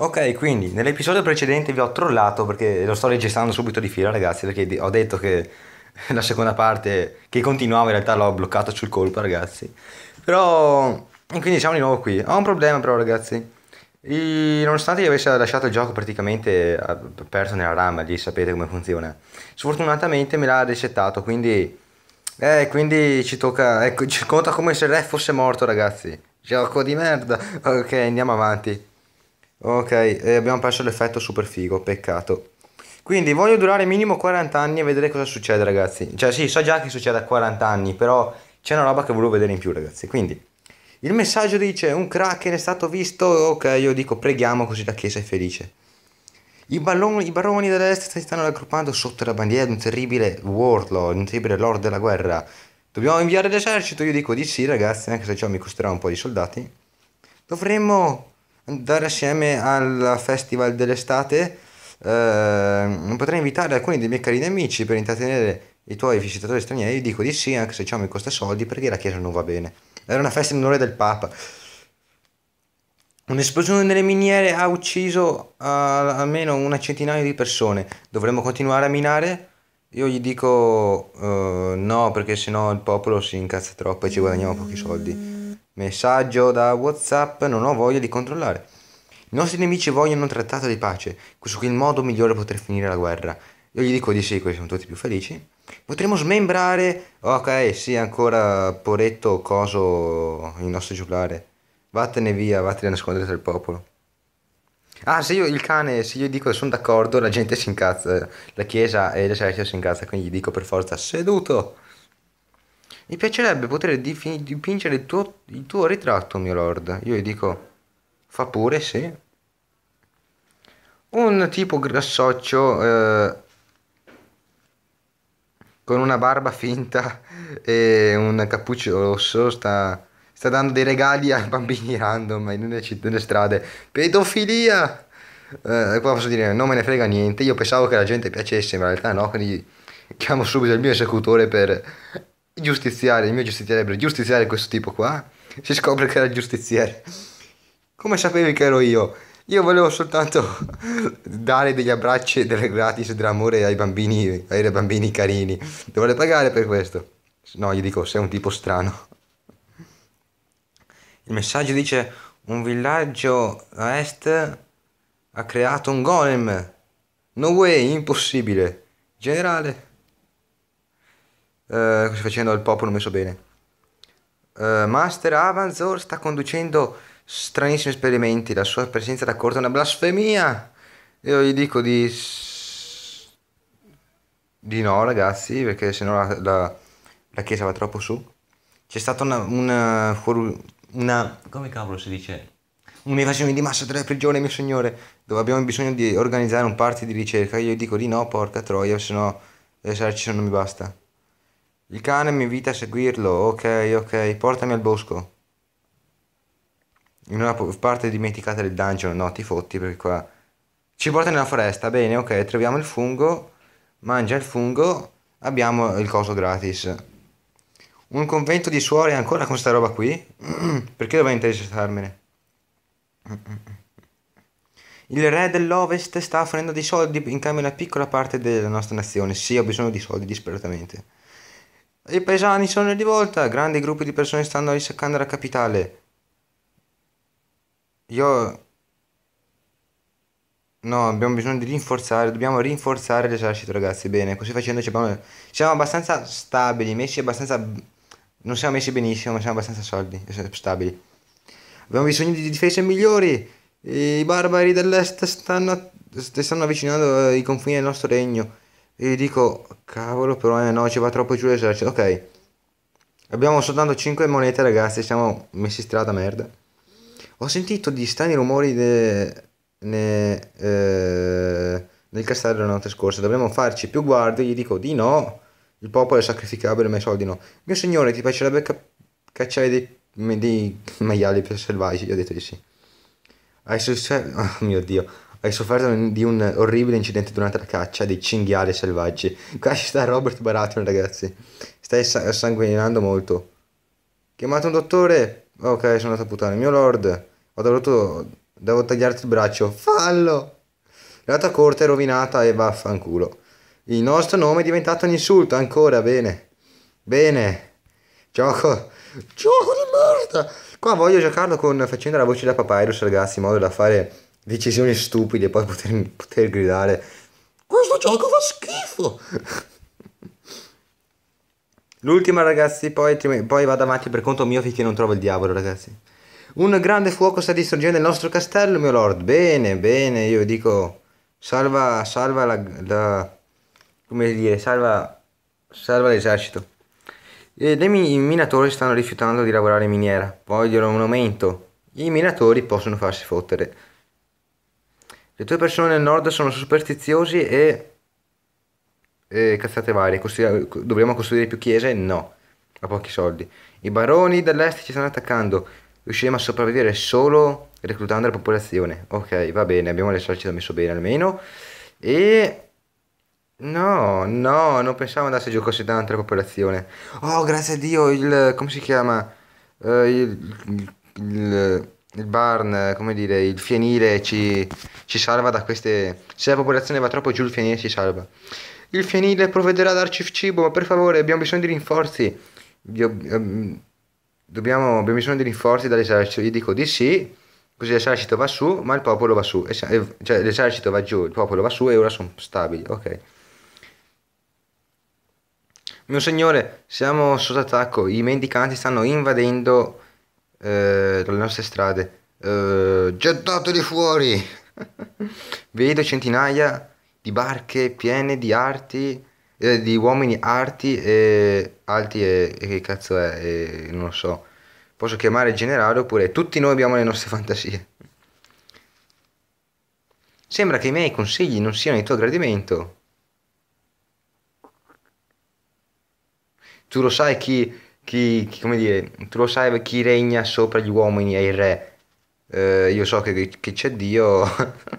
Ok, quindi nell'episodio precedente vi ho trollato perché lo sto registrando subito di fila, ragazzi, perché ho detto che la seconda parte che continuava in realtà l'ho bloccata sul colpo, ragazzi. Però quindi siamo di nuovo qui. Ho un problema però, ragazzi. I, nonostante io avessi lasciato il gioco praticamente perso nella rama, lì sapete come funziona. Sfortunatamente me l'ha resettato, quindi eh, quindi ci tocca ecco, ci conta come se il re fosse morto, ragazzi. Gioco di merda. Ok, andiamo avanti. Ok, e abbiamo perso l'effetto super figo, peccato. Quindi voglio durare minimo 40 anni e vedere cosa succede ragazzi. Cioè sì, so già che succede a 40 anni, però c'è una roba che volevo vedere in più ragazzi. Quindi, il messaggio dice un kraken è stato visto, ok, io dico preghiamo così la chiesa è felice. I, balloni, I baroni dell'est si stanno raggruppando sotto la bandiera di un terribile warlord, un terribile lord della guerra. Dobbiamo inviare l'esercito? Io dico di sì ragazzi, anche se ciò mi costerà un po' di soldati. Dovremmo andare assieme al festival dell'estate. Eh, potrei invitare alcuni dei miei carini amici per intrattenere i tuoi visitatori stranieri. Io dico di sì, anche se ciò diciamo, mi costa soldi perché la chiesa non va bene. Era una festa in onore del Papa. Un'esplosione nelle miniere ha ucciso uh, almeno una centinaia di persone. Dovremmo continuare a minare? Io gli dico uh, no, perché sennò il popolo si incazza troppo e ci guadagniamo pochi soldi. Messaggio da WhatsApp, non ho voglia di controllare. I nostri nemici vogliono un trattato di pace, questo è il modo migliore per poter finire la guerra. Io gli dico di sì, così sono tutti più felici. Potremmo smembrare... Ok, sì, ancora Poretto, coso, il nostro giullare. Vattene via, vattene a nascondere tra il popolo. Ah, se io il cane, se io dico che sono d'accordo, la gente si incazza, la chiesa e l'esercito si incazza, quindi gli dico per forza seduto. Mi piacerebbe poter difi- dipingere il tuo, il tuo ritratto, mio lord. Io gli dico, fa pure, sì. Un tipo grassoccio eh, con una barba finta e un cappuccio rosso sta, sta dando dei regali a bambini random in nelle, citt- nelle strade. Pedofilia! Eh, qua posso dire, non me ne frega niente. Io pensavo che la gente piacesse, ma in realtà no, quindi chiamo subito il mio esecutore per giustiziare, il mio giustiziere per giustiziare questo tipo qua, si scopre che era il giustiziere. Come sapevi che ero io? Io volevo soltanto dare degli abbracci e delle gratis dell'amore ai bambini, ai bambini carini. Dovrei pagare per questo. No, gli dico, sei un tipo strano. Il messaggio dice, un villaggio a est ha creato un golem. No way, impossibile. Generale. Uh, facendo il popolo messo bene. Uh, Master Avanzor sta conducendo stranissimi esperimenti. La sua presenza d'accordo è una blasfemia. Io gli dico di. di no, ragazzi, perché sennò la, la, la chiesa va troppo su. C'è stata una. una, eh, una come cavolo si dice? Un'evasione di massa dalla prigione, mio signore, dove abbiamo bisogno di organizzare un party di ricerca. Io gli dico di no, porca troia, sennò l'esercito non mi basta. Il cane mi invita a seguirlo. Ok, ok, portami al bosco. In una parte dimenticata del dungeon, no, ti fotti perché qua... Ci porta nella foresta, bene, ok, troviamo il fungo, mangia il fungo, abbiamo il coso gratis. Un convento di suore ancora con sta roba qui? perché dovrei interessarmene? Il re dell'Ovest sta offrendo dei soldi in cambio di una piccola parte della nostra nazione. Sì, ho bisogno di soldi disperatamente. I paesani sono di volta, grandi gruppi di persone stanno risaccando la capitale. Io... No, abbiamo bisogno di rinforzare, dobbiamo rinforzare l'esercito ragazzi, bene, così facendo abbiamo... siamo abbastanza stabili, messi abbastanza... Non siamo messi benissimo, ma siamo abbastanza soldi, eh, stabili. Abbiamo bisogno di difese migliori, i barbari dell'est stanno, stanno avvicinando eh, i confini del nostro regno. E gli dico, cavolo, però eh, no, ci va troppo giù l'esercito. Ok. Abbiamo soltanto 5 monete, ragazzi, siamo messi strada merda. Ho sentito di strani rumori de... ne... eh... nel castello la notte scorsa. Dovremmo farci più guardie. Gli dico di no. Il popolo è sacrificabile, ma i soldi no. Mio signore, ti piacerebbe ca... cacciare dei... dei maiali più selvaggi? Io ho detto di sì. Hai successo... Oh mio Dio hai sofferto di un orribile incidente durante la caccia dei cinghiali selvaggi. Qua ci sta Robert Baratheon, ragazzi. Stai sa- sanguinando molto. Chiamate un dottore. Ok, sono andato a puttane. Mio lord, ho dovuto... Devo tagliarti il braccio. Fallo! La corte è rovinata e vaffanculo. Il nostro nome è diventato un insulto, ancora, bene. Bene. Gioco... Gioco di merda! Qua voglio giocarlo con... facendo la voce da Papyrus, ragazzi, in modo da fare decisioni stupide e poi poter, poter gridare questo gioco fa schifo l'ultima ragazzi poi, poi vado avanti per conto mio finché non trovo il diavolo ragazzi un grande fuoco sta distruggendo il nostro castello mio lord bene bene io dico salva salva la, la come dire salva salva l'esercito i minatori stanno rifiutando di lavorare in miniera vogliono un aumento i minatori possono farsi fottere le tue persone nel nord sono superstiziosi e... e cazzate varie. Costru... Dovremmo costruire più chiese? No. A pochi soldi. I baroni dell'est ci stanno attaccando. Riusciremo a sopravvivere solo reclutando la popolazione. Ok, va bene, abbiamo l'esercito messo bene almeno. E... No, no, non pensavo andasse giù così tanto la popolazione. Oh, grazie a Dio, il... come si chiama? Uh, il, il, il il barn, come dire, il fienile ci, ci salva da queste... Se la popolazione va troppo giù il fienile ci salva. Il fienile provvederà a darci cibo, ma per favore abbiamo bisogno di rinforzi. Io, um, ehm, dobbiamo, abbiamo bisogno di rinforzi dall'esercito. Io dico di sì, così l'esercito va su, ma il popolo va su. E, ehm, cioè l'esercito va giù, il popolo va su e ora sono stabili, ok. Mio signore, siamo sotto attacco, i mendicanti stanno invadendo eh, dalle nostre strade. Eh, gettateli fuori! Vedo centinaia di barche piene di arti, eh, di uomini arti e alti e, e che cazzo è, e, non lo so. Posso chiamare il generale oppure tutti noi abbiamo le nostre fantasie. Sembra che i miei consigli non siano di tuo gradimento. Tu lo sai chi chi, chi, come dire, tu lo sai chi regna sopra gli uomini è il re. Eh, io so che, che c'è Dio,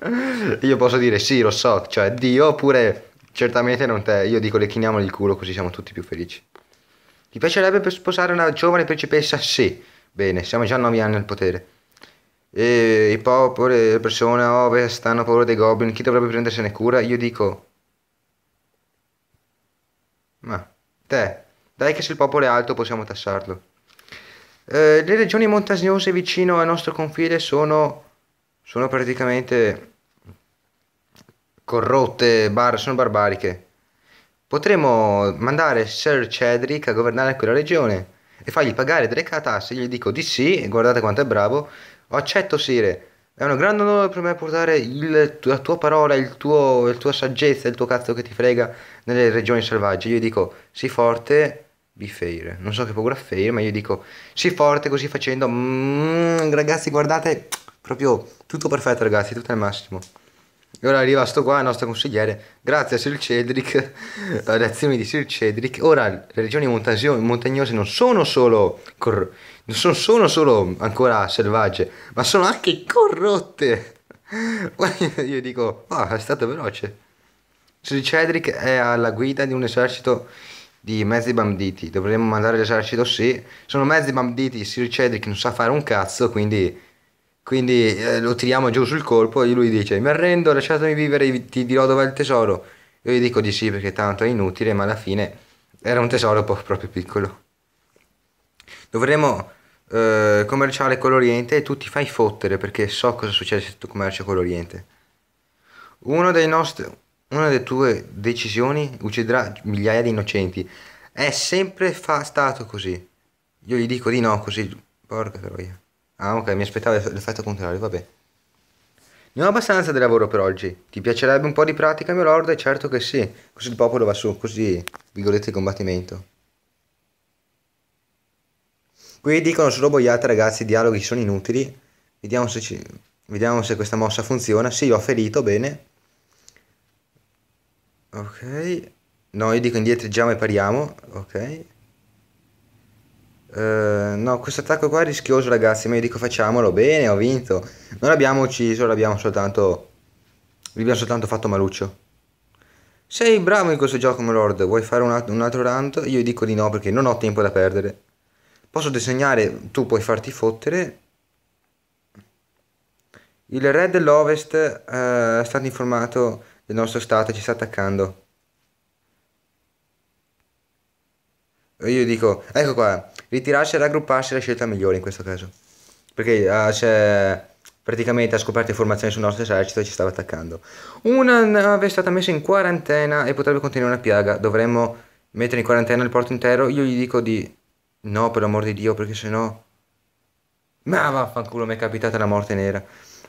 io posso dire sì, lo so, cioè Dio oppure certamente non te. Io dico le chiniamo il culo così siamo tutti più felici. Ti piacerebbe sposare una giovane principessa? Sì. Bene, siamo già 9 anni al potere. E i popoli, le persone a ovest hanno paura dei goblin. Chi dovrebbe prendersene cura? Io dico... Ma... Te, dai che se il popolo è alto possiamo tassarlo. Eh, le regioni montagnose vicino al nostro confine sono, sono praticamente corrotte, bar, sono barbariche. Potremmo mandare Sir Cedric a governare quella regione e fargli pagare delle catasse. Gli dico di sì, e guardate quanto è bravo. Accetto, Sire. È un grande onore per me portare il, la tua parola, il tuo, la tua saggezza, il tuo cazzo che ti frega nelle regioni selvagge. Io dico, sii forte, Bifeire, non so che paura feire, ma io dico sì forte così facendo, mm, ragazzi guardate, proprio tutto perfetto ragazzi, tutto al massimo. E ora arriva sto qua, il nostro consigliere, grazie a Sir Cedric, alle azioni di Sir Cedric, ora le regioni montagnose non sono solo, non sono, sono solo ancora selvagge, ma sono anche corrotte. io dico, ah, oh, è stato veloce. Sir Cedric è alla guida di un esercito di mezzi banditi, dovremmo mandare l'esercito sì, sono mezzi banditi, Sir Cedric non sa fare un cazzo, quindi, quindi eh, lo tiriamo giù sul colpo e lui dice mi arrendo, lasciatemi vivere, ti dirò dov'è il tesoro. Io gli dico di sì perché tanto è inutile, ma alla fine era un tesoro proprio piccolo. Dovremmo eh, commerciare con l'Oriente e tu ti fai fottere perché so cosa succede se tu commerci con l'Oriente. Uno dei nostri una delle tue decisioni ucciderà migliaia di innocenti. È sempre fa- stato così. Io gli dico di no, così. Porca troia. Ah, ok, mi aspettavo l'effetto contrario, vabbè. Ne ho abbastanza di lavoro per oggi. Ti piacerebbe un po' di pratica, mio lord? È certo che sì. Così il popolo va su, così, virgolette, il combattimento. Qui dicono solo boiate, ragazzi, i dialoghi sono inutili. Vediamo se, ci... Vediamo se questa mossa funziona. Sì, ho ferito, bene ok no io dico indietreggiamo e pariamo ok Uh, no, questo attacco qua è rischioso ragazzi, ma io dico facciamolo, bene, ho vinto. Non abbiamo ucciso, l'abbiamo soltanto... L'abbiamo soltanto fatto maluccio. Sei bravo in questo gioco, my lord. Vuoi fare un, alt un altro round? Io dico di no perché non ho tempo da perdere. Posso disegnare, tu puoi farti fottere. Il re dell'ovest uh, eh, è stato informato del nostro Stato ci sta attaccando. Io dico, ecco qua, ritirarsi e raggrupparsi è la scelta migliore in questo caso. Perché uh, c'è praticamente ha scoperto informazioni sul nostro esercito e ci stava attaccando. Una nave è stata messa in quarantena e potrebbe contenere una piaga. Dovremmo mettere in quarantena il porto intero. Io gli dico di no, per l'amor di Dio, perché sennò... Ma vaffanculo, mi è capitata la morte nera.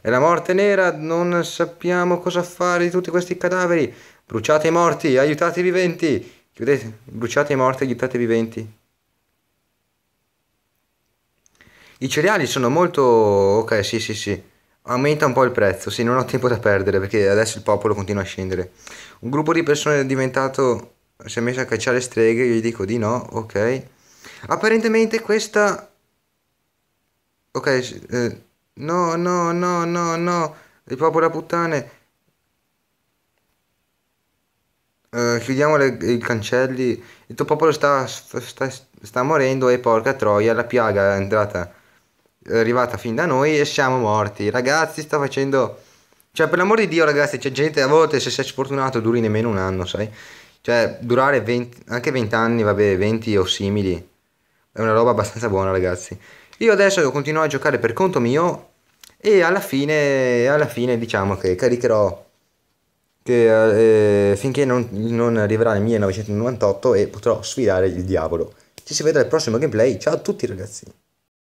E la morte nera, non sappiamo cosa fare di tutti questi cadaveri. Bruciate i morti, aiutate i viventi. Chiudete, bruciate i morti, aiutate i viventi. I cereali sono molto... ok, sì, sì, sì. Aumenta un po' il prezzo, sì, non ho tempo da perdere perché adesso il popolo continua a scendere. Un gruppo di persone è diventato... si è messo a cacciare streghe, io gli dico di no, ok. Apparentemente questa... Ok, eh, No, no, no, no, no. Il popolo puttane. Uh, chiudiamo le, i cancelli. Il tuo popolo sta, sta, sta morendo e porca troia, la piaga è entrata, è arrivata fin da noi e siamo morti. Ragazzi, sta facendo... Cioè, per l'amor di Dio, ragazzi, c'è gente, a volte se sei sfortunato duri nemmeno un anno, sai? Cioè, durare 20, anche 20 anni, vabbè, 20 o simili, è una roba abbastanza buona, ragazzi. Io adesso continuo a giocare per conto mio e alla fine, alla fine diciamo che caricherò che, eh, eh finché non, non arriverà nel 1998 e potrò sfidare il diavolo. Ci si vede al prossimo gameplay, ciao a tutti ragazzi!